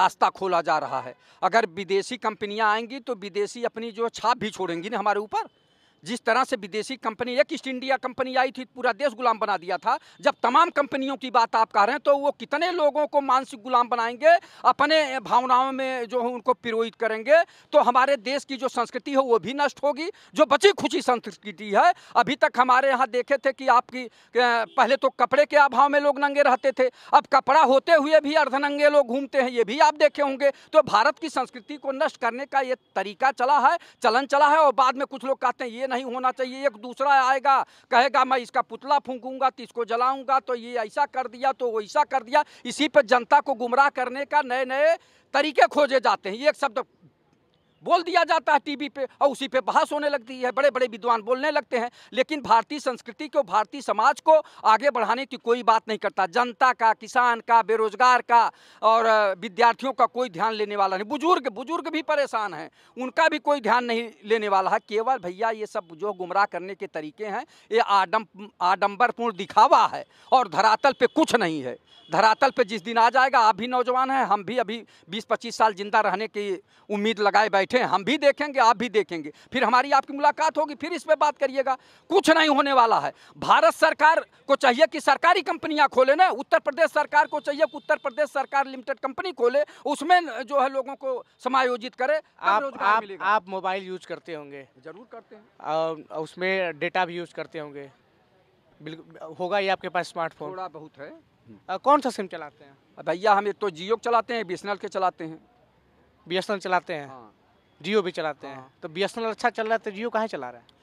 [SPEAKER 7] रास्ता खोला जा रहा है अगर विदेशी कंपनियाँ आएंगी तो विदेशी अपनी जो छाप भी छोड़ेंगी ना हमारे ऊपर जिस तरह से विदेशी कंपनी एक ईस्ट इंडिया कंपनी आई थी पूरा देश गुलाम बना दिया था जब तमाम कंपनियों की बात आप कह रहे हैं तो वो कितने लोगों को मानसिक गुलाम बनाएंगे अपने भावनाओं में जो है उनको पिरोहित करेंगे तो हमारे देश की जो संस्कृति है वो भी नष्ट होगी जो बची खुची संस्कृति है अभी तक हमारे यहाँ देखे थे कि आपकी पहले तो कपड़े के अभाव में लोग नंगे रहते थे अब कपड़ा होते हुए भी अर्धनंगे लोग घूमते हैं ये भी आप देखे होंगे तो भारत की संस्कृति को नष्ट करने का ये तरीका चला है चलन चला है और बाद में कुछ लोग कहते हैं ये नहीं होना चाहिए एक दूसरा आएगा कहेगा मैं इसका पुतला फूकूंगा तो इसको जलाऊंगा तो ये ऐसा कर दिया तो वैसा कर दिया इसी पर जनता को गुमराह करने का नए नए तरीके खोजे जाते हैं ये एक शब्द बोल दिया जाता है टीवी पे और उसी पे बहस होने लगती है बड़े बड़े विद्वान बोलने लगते हैं लेकिन भारतीय संस्कृति को भारतीय समाज को आगे बढ़ाने की कोई बात नहीं करता जनता का किसान का बेरोजगार का और विद्यार्थियों का कोई ध्यान लेने वाला नहीं बुजुर्ग बुजुर्ग भी परेशान हैं उनका भी कोई ध्यान नहीं लेने वाला है केवल भैया ये सब जो गुमराह करने के तरीके हैं ये आडम आडम्बरपूर्ण दिखावा है और धरातल पर कुछ नहीं है धरातल पर जिस दिन आ जाएगा आप भी नौजवान हैं हम भी अभी बीस पच्चीस साल जिंदा रहने की उम्मीद लगाए बैठे देखें हम भी देखेंगे आप भी देखेंगे फिर हमारी आपकी मुलाकात होगी फिर इस पर बात करिएगा कुछ नहीं होने वाला है भारत सरकार को चाहिए कि सरकारी कंपनियां खोले ना उत्तर प्रदेश सरकार को चाहिए कि उत्तर प्रदेश सरकार लिमिटेड कंपनी खोले उसमें जो है लोगों को समायोजित करे आप आप, आप मोबाइल यूज करते होंगे जरूर करते
[SPEAKER 3] हैं उसमें डेटा भी यूज करते होंगे होगा ये आपके पास स्मार्टफोन थोड़ा बहुत है आ, कौन सा सिम चलाते हैं भैया हम एक तो जियो चलाते
[SPEAKER 7] हैं बी के चलाते हैं बी चलाते हैं हाँ। जियो भी चलाते हैं हाँ। तो बी अच्छा चल रहा है तो जियो कहाँ चला रहा है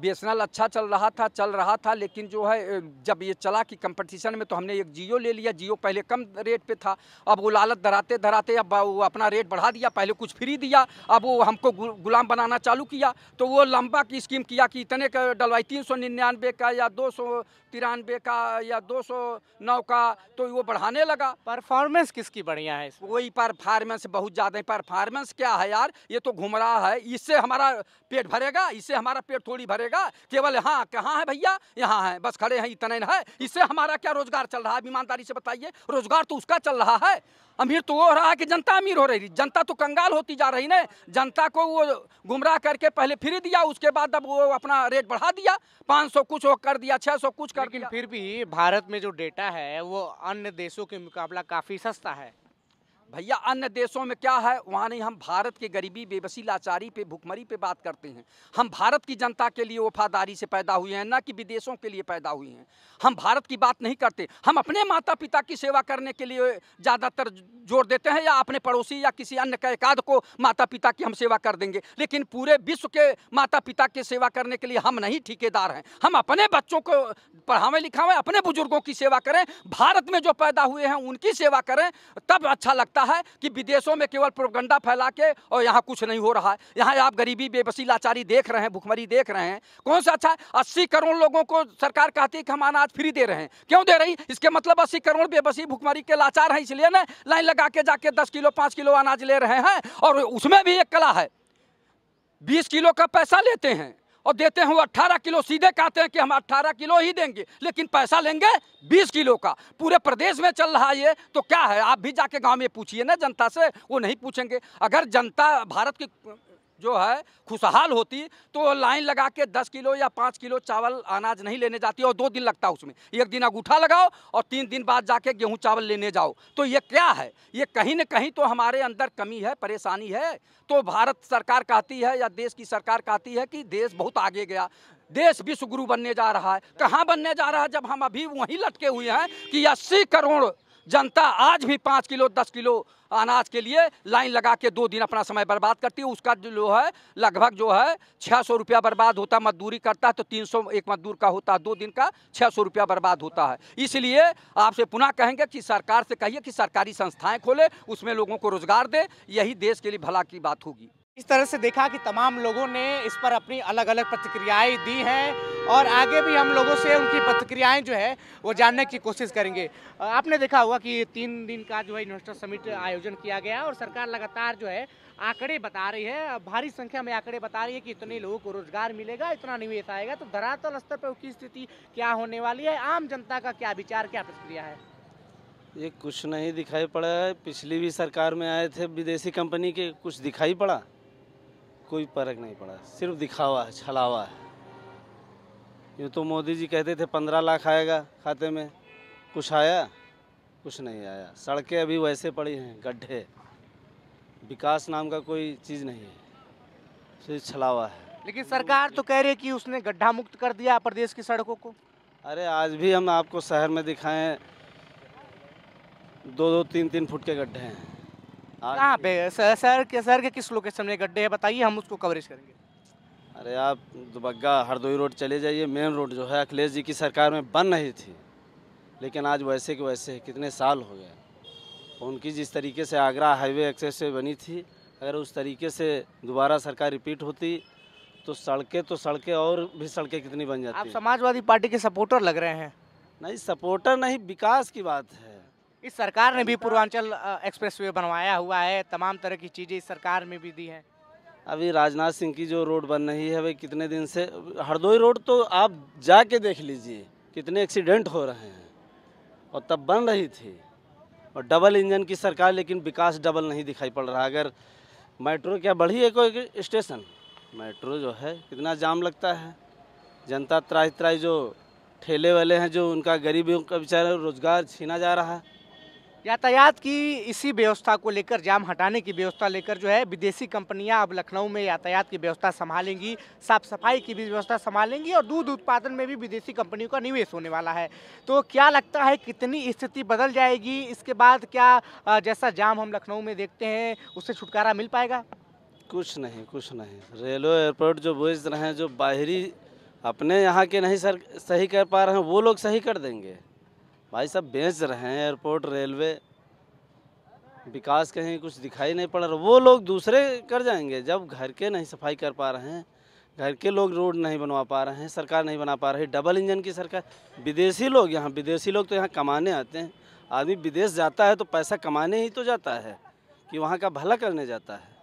[SPEAKER 7] बी अच्छा चल रहा था चल रहा था लेकिन जो है जब ये चला कि कंपटीशन में तो हमने एक जियो ले लिया जियो पहले कम रेट पे था अब वो लालच धराते धराते अब वो अपना रेट बढ़ा दिया पहले कुछ फ्री दिया अब वो हमको गुलाम बनाना चालू किया तो वो लंबा की स्कीम किया कि इतने का डलवाई तीन सौ निन्यानवे का या दो सौ तिरानवे का या दो सौ नौ का तो वो बढ़ाने लगा परफॉर्मेंस किसकी बढ़िया है वही परफॉर्मेंस बहुत ज़्यादा है परफॉर्मेंस क्या है यार ये तो घुमरा है इससे हमारा पेट भरेगा इससे हमारा पेट थोड़ी भरेगा करेगा केवल हाँ कहाँ है भैया यहाँ है बस खड़े हैं इतना है इससे हमारा क्या रोजगार चल रहा है ईमानदारी से बताइए रोजगार तो उसका चल रहा है अमीर तो वो हो रहा है कि जनता अमीर हो रही जनता तो कंगाल होती जा रही ना जनता को वो गुमराह करके पहले फ्री दिया उसके बाद अब वो अपना रेट बढ़ा दिया पाँच सौ कुछ कर दिया छः सौ कुछ कर लेकिन दिया। फिर भी भारत में जो डेटा है वो अन्य देशों के मुकाबला काफ़ी सस्ता है भैया अन्य देशों में क्या है वहाँ नहीं हम भारत के गरीबी बेबसी लाचारी पे भुखमरी पे बात करते हैं हम भारत की जनता के लिए वफादारी से पैदा हुए हैं ना कि विदेशों के लिए पैदा हुए हैं हम भारत की बात नहीं करते हम अपने माता पिता की सेवा करने के लिए ज़्यादातर जोर देते हैं या अपने पड़ोसी या किसी अन्य कैकाद को माता पिता की हम सेवा कर देंगे लेकिन पूरे विश्व के माता पिता की सेवा करने के लिए हम नहीं ठेकेदार हैं हम अपने बच्चों को पढ़ावें लिखावें अपने बुजुर्गों की सेवा करें भारत में जो पैदा हुए हैं उनकी सेवा करें तब अच्छा लगता लगता है कि विदेशों में केवल प्रोपगंडा फैला के और यहाँ कुछ नहीं हो रहा है यहाँ आप गरीबी बेबसी लाचारी देख रहे हैं भुखमरी देख रहे हैं कौन सा अच्छा है अस्सी करोड़ लोगों को सरकार कहती है कि हम अनाज फ्री दे रहे हैं क्यों दे रही इसके मतलब अस्सी करोड़ बेबसी भुखमरी के लाचार हैं इसलिए ना लाइन लगा के जाके दस किलो पाँच किलो अनाज ले रहे हैं और उसमें भी एक कला है बीस किलो का पैसा लेते हैं और देते हैं वो अट्ठारह किलो सीधे कहते हैं कि हम अट्ठारह किलो ही देंगे लेकिन पैसा लेंगे बीस किलो का पूरे प्रदेश में चल रहा है ये तो क्या है आप भी जाके गाँव में पूछिए ना जनता से वो नहीं पूछेंगे अगर जनता भारत की जो है खुशहाल होती तो लाइन लगा के दस किलो या पाँच किलो चावल अनाज नहीं लेने जाती और दो दिन लगता उसमें एक दिन अंगूठा लगाओ और तीन दिन बाद जाके गेहूँ चावल लेने जाओ तो ये क्या है ये कहीं ना कहीं तो हमारे अंदर कमी है परेशानी है तो भारत सरकार कहती है या देश की सरकार कहती है कि देश बहुत आगे गया देश विश्वगुरु बनने जा रहा है कहाँ बनने जा रहा है जब हम अभी वहीं लटके हुए हैं कि अस्सी करोड़ जनता आज भी पाँच किलो दस किलो अनाज के लिए लाइन लगा के दो दिन अपना समय बर्बाद करती है उसका जो है लगभग जो है छः सौ रुपया बर्बाद होता है मजदूरी करता है तो तीन सौ एक मजदूर का होता है दो दिन का छः सौ रुपया बर्बाद होता है इसलिए आपसे पुनः कहेंगे कि सरकार से कहिए कि सरकारी संस्थाएँ खोले उसमें लोगों को रोजगार दे यही देश के लिए भला की बात होगी
[SPEAKER 3] इस तरह से देखा कि तमाम लोगों ने इस पर अपनी अलग अलग प्रतिक्रियाएं दी हैं और आगे भी हम लोगों से उनकी प्रतिक्रियाएं जो है वो जानने की कोशिश करेंगे आपने देखा होगा कि तीन दिन का जो है इन्वेस्टर समिट आयोजन किया गया और सरकार लगातार जो है आंकड़े बता रही है भारी संख्या में आंकड़े बता रही है कि इतने लोगों को रोजगार मिलेगा इतना निवेश आएगा तो धरातल स्तर पर उसकी स्थिति क्या होने वाली है आम जनता का क्या विचार क्या प्रतिक्रिया है
[SPEAKER 2] ये कुछ नहीं दिखाई पड़ा है पिछली भी सरकार में आए थे विदेशी कंपनी के कुछ दिखाई पड़ा कोई फर्क नहीं पड़ा सिर्फ दिखावा है छलावा है यूँ तो मोदी जी कहते थे पंद्रह लाख आएगा खाते में कुछ आया कुछ नहीं आया सड़कें अभी वैसे पड़ी हैं गड्ढे विकास नाम का कोई चीज़ नहीं है सिर्फ छलावा है
[SPEAKER 3] लेकिन सरकार तो कह रही है कि उसने गड्ढा मुक्त कर दिया प्रदेश की सड़कों को
[SPEAKER 2] अरे आज भी हम आपको शहर में दिखाएं दो दो तीन तीन फुट के गड्ढे हैं कहाँ
[SPEAKER 3] पे सर के शहर के किस लोकेशन में गड्ढे हैं बताइए हम उसको कवरेज करेंगे
[SPEAKER 2] अरे आप दुबग्गा हरदोई रोड चले जाइए मेन रोड जो है अखिलेश जी की सरकार में बन रही थी लेकिन आज वैसे के वैसे कितने साल हो गए उनकी जिस तरीके से आगरा हाईवे एक्सेस वे बनी थी अगर उस तरीके से दोबारा सरकार रिपीट होती तो सड़कें तो सड़कें और भी सड़कें कितनी बन जाती आप
[SPEAKER 3] समाजवादी पार्टी के सपोर्टर लग रहे हैं
[SPEAKER 2] नहीं सपोर्टर नहीं विकास की बात है
[SPEAKER 3] इस सरकार ने भी पूर्वांचल एक्सप्रेसवे बनवाया हुआ है तमाम तरह की चीज़ें इस सरकार में भी दी हैं
[SPEAKER 2] अभी राजनाथ सिंह की जो रोड बन रही है भाई कितने दिन से हरदोई रोड तो आप जाके देख लीजिए कितने एक्सीडेंट हो रहे हैं और तब बन रही थी और डबल इंजन की सरकार लेकिन विकास डबल नहीं दिखाई पड़ रहा अगर मेट्रो क्या बढ़ी है कोई स्टेशन मेट्रो जो है कितना जाम लगता है जनता त्राई त्राई जो ठेले वाले हैं जो उनका गरीबियों का बेचारा रोजगार छीना जा रहा है
[SPEAKER 3] यातायात की इसी व्यवस्था को लेकर जाम हटाने की व्यवस्था लेकर जो है विदेशी कंपनियां अब लखनऊ में यातायात की व्यवस्था संभालेंगी साफ सफाई की भी व्यवस्था संभालेंगी और दूध उत्पादन में भी विदेशी कंपनियों का निवेश होने वाला है तो क्या लगता है कितनी स्थिति बदल जाएगी इसके बाद क्या जैसा जाम हम लखनऊ में देखते हैं उससे छुटकारा मिल पाएगा
[SPEAKER 2] कुछ नहीं कुछ नहीं रेलवे एयरपोर्ट जो भेज रहे हैं जो बाहरी अपने यहाँ के नहीं सर सही कर पा रहे हैं वो लोग सही कर देंगे भाई साहब बेच रहे हैं एयरपोर्ट रेलवे विकास कहीं कुछ दिखाई नहीं पड़ रहा वो लोग दूसरे कर जाएंगे जब घर के नहीं सफाई कर पा रहे हैं घर के लोग रोड नहीं बनवा पा रहे हैं सरकार नहीं बना पा रही डबल इंजन की सरकार विदेशी लोग यहाँ विदेशी लोग तो यहाँ कमाने आते हैं आदमी विदेश जाता है तो पैसा कमाने ही तो जाता है कि वहाँ का भला करने जाता है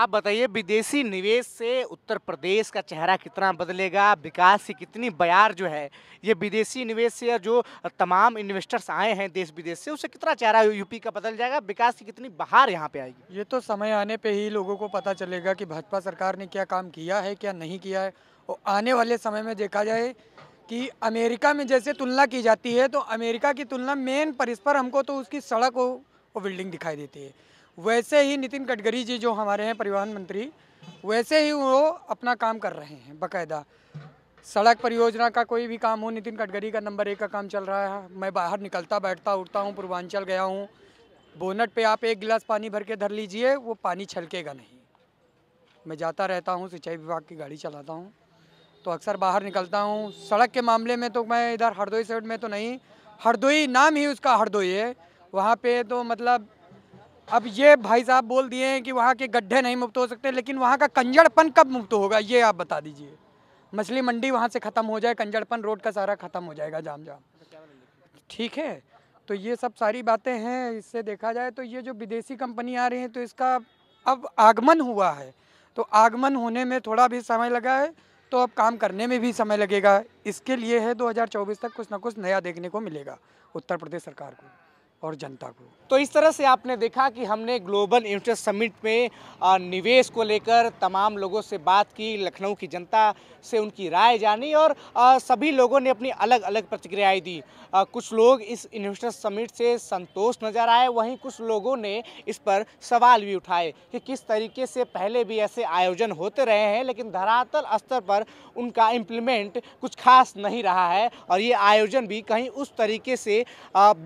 [SPEAKER 2] आप बताइए विदेशी निवेश से उत्तर
[SPEAKER 3] प्रदेश का चेहरा कितना बदलेगा विकास की कितनी बयार जो है ये विदेशी निवेश से जो तमाम इन्वेस्टर्स आए हैं देश विदेश से उससे कितना चेहरा यूपी का बदल जाएगा विकास की
[SPEAKER 8] कितनी बाहर यहाँ पे आएगी ये तो समय आने पे ही लोगों को पता चलेगा कि भाजपा सरकार ने क्या काम किया है क्या नहीं किया है और आने वाले समय में देखा जाए कि अमेरिका में जैसे तुलना की जाती है तो अमेरिका की तुलना मेन परिस्पर हमको तो उसकी सड़क और बिल्डिंग दिखाई देती है वैसे ही नितिन गडकरी जी जो हमारे हैं परिवहन मंत्री वैसे ही वो अपना काम कर रहे हैं बकायदा सड़क परियोजना का कोई भी काम हो नितिन गडकरी का नंबर एक का काम चल रहा है मैं बाहर निकलता बैठता उठता हूँ पूर्वांचल गया हूँ बोनट पे आप एक गिलास पानी भर के धर लीजिए वो पानी छलकेगा नहीं मैं जाता रहता हूँ सिंचाई विभाग की गाड़ी चलाता हूँ तो अक्सर बाहर निकलता हूँ सड़क के मामले में तो मैं इधर हरदोई साइड में तो नहीं हरदोई नाम ही उसका हरदोई है वहाँ पे तो मतलब अब ये भाई साहब बोल दिए हैं कि वहाँ के गड्ढे नहीं मुक्त हो सकते लेकिन वहाँ का कंजड़पन कब मुक्त होगा ये आप बता दीजिए मछली मंडी वहाँ से ख़त्म हो जाए कंजड़पन रोड का सारा ख़त्म हो जाएगा जाम जाम ठीक है तो ये सब सारी बातें हैं इससे देखा जाए तो ये जो विदेशी कंपनी आ रही हैं तो इसका अब आगमन हुआ है तो आगमन होने में थोड़ा भी समय लगा है तो अब काम करने में भी समय लगेगा इसके लिए है 2024 तक कुछ ना कुछ नया देखने को मिलेगा उत्तर प्रदेश सरकार को और जनता को
[SPEAKER 3] तो इस तरह से आपने देखा कि हमने ग्लोबल इन्वेस्टर समिट में निवेश को लेकर तमाम लोगों से बात की लखनऊ की जनता से उनकी राय जानी और सभी लोगों ने अपनी अलग अलग प्रतिक्रियाएं दी कुछ लोग इस इन्वेस्टर समिट से संतोष नज़र आए वहीं कुछ लोगों ने इस पर सवाल भी उठाए कि किस तरीके से पहले भी ऐसे आयोजन होते रहे हैं लेकिन धरातल स्तर पर उनका इम्प्लीमेंट कुछ खास नहीं रहा है और ये आयोजन भी कहीं उस तरीके से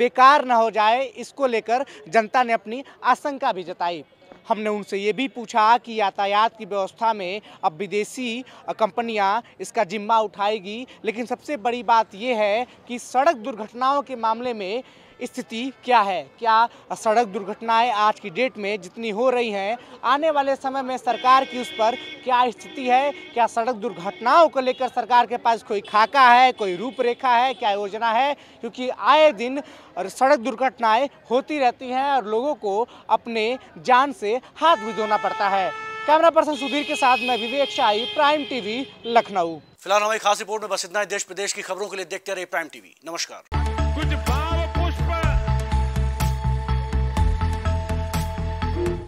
[SPEAKER 3] बेकार न हो जाए जाए इसको लेकर जनता ने अपनी आशंका भी जताई हमने उनसे ये भी पूछा कि यातायात की व्यवस्था में अब विदेशी कंपनियां इसका जिम्मा उठाएगी लेकिन सबसे बड़ी बात यह है कि सड़क दुर्घटनाओं के मामले में स्थिति क्या है क्या सड़क दुर्घटनाएं आज की डेट में जितनी हो रही हैं आने वाले समय में सरकार की उस पर क्या स्थिति है क्या सड़क दुर्घटनाओं को लेकर सरकार के पास कोई खाका है कोई रूपरेखा है क्या योजना है क्योंकि आए दिन सड़क दुर्घटनाएं होती रहती हैं और लोगों को अपने जान से हाथ भी धोना पड़ता है कैमरा पर्सन सुधीर के साथ मैं विवेक शाही प्राइम टीवी
[SPEAKER 2] लखनऊ फिलहाल हमारी खास रिपोर्ट में बस इतना ही देश प्रदेश की खबरों के लिए देखते रहे प्राइम टीवी नमस्कार